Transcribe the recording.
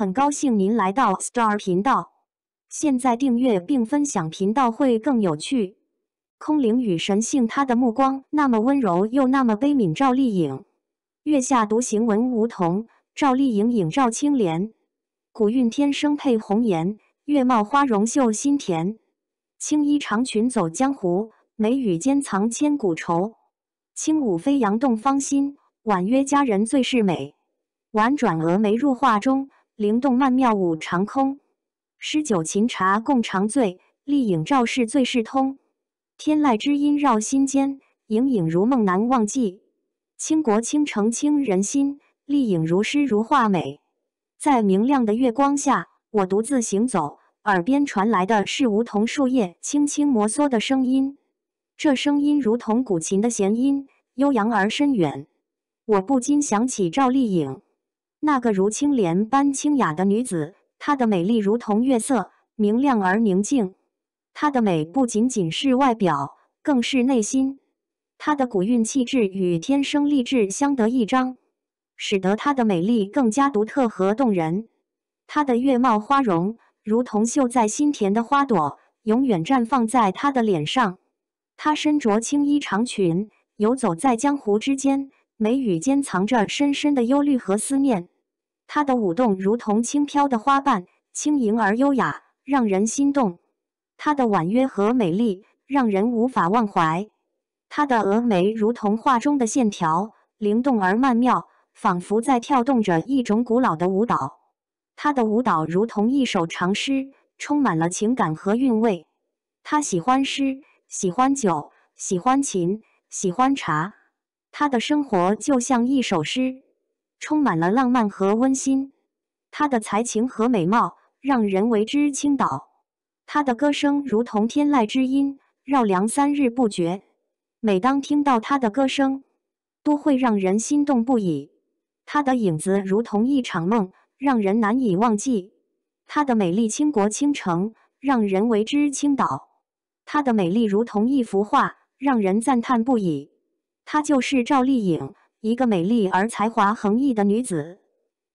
很高兴您来到 Star 频道，现在订阅并分享频道会更有趣。空灵与神性，他的目光那么温柔又那么悲悯。赵丽颖，月下独行闻梧桐。赵丽颖影照青莲，古韵天生配红颜，月貌花容秀心田。青衣长裙走江湖，眉宇间藏千古愁。轻舞飞扬动芳心，婉约佳人最是美，婉转峨眉入画中。灵动曼妙舞长空，诗酒琴茶共长醉。丽影照世最是通，天籁之音绕心间。影影如梦难忘记，倾国倾城倾人心。丽影如诗如画美。在明亮的月光下，我独自行走，耳边传来的是梧桐树叶轻轻摩挲的声音。这声音如同古琴的弦音，悠扬而深远。我不禁想起赵丽颖。那个如青莲般清雅的女子，她的美丽如同月色，明亮而宁静。她的美不仅仅是外表，更是内心。她的古韵气质与天生丽质相得益彰，使得她的美丽更加独特和动人。她的月貌花容，如同绣在心田的花朵，永远绽放在她的脸上。她身着青衣长裙，游走在江湖之间，眉宇间藏着深深的忧虑和思念。她的舞动如同轻飘的花瓣，轻盈而优雅，让人心动。她的婉约和美丽，让人无法忘怀。她的峨眉如同画中的线条，灵动而曼妙，仿佛在跳动着一种古老的舞蹈。她的舞蹈如同一首长诗，充满了情感和韵味。她喜欢诗，喜欢酒，喜欢琴，喜欢茶。她的生活就像一首诗。充满了浪漫和温馨，她的才情和美貌让人为之倾倒，她的歌声如同天籁之音，绕梁三日不绝。每当听到她的歌声，都会让人心动不已。她的影子如同一场梦，让人难以忘记。她的美丽倾国倾城，让人为之倾倒。她的美丽如同一幅画，让人赞叹不已。她就是赵丽颖。一个美丽而才华横溢的女子。